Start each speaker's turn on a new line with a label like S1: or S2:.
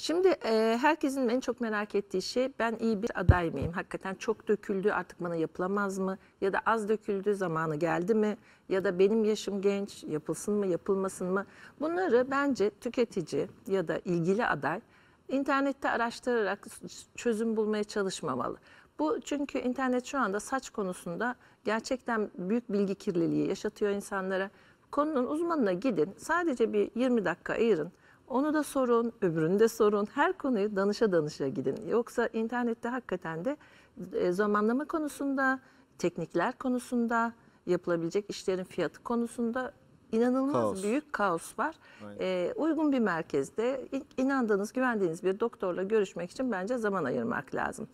S1: Şimdi e, herkesin en çok merak ettiği şey ben iyi bir aday mıyım? Hakikaten çok döküldü artık bana yapılamaz mı? Ya da az döküldü zamanı geldi mi? Ya da benim yaşım genç yapılsın mı yapılmasın mı? Bunları bence tüketici ya da ilgili aday internette araştırarak çözüm bulmaya çalışmamalı. Bu çünkü internet şu anda saç konusunda gerçekten büyük bilgi kirliliği yaşatıyor insanlara. Konunun uzmanına gidin sadece bir 20 dakika ayırın onu da sorun, öbürünü de sorun. Her konuyu danışa danışa gidin. Yoksa internette hakikaten de e, zamanlama konusunda, teknikler konusunda, yapılabilecek işlerin fiyatı konusunda inanılmaz kaos. büyük kaos var. E, uygun bir merkezde inandığınız, güvendiğiniz bir doktorla görüşmek için bence zaman ayırmak lazım.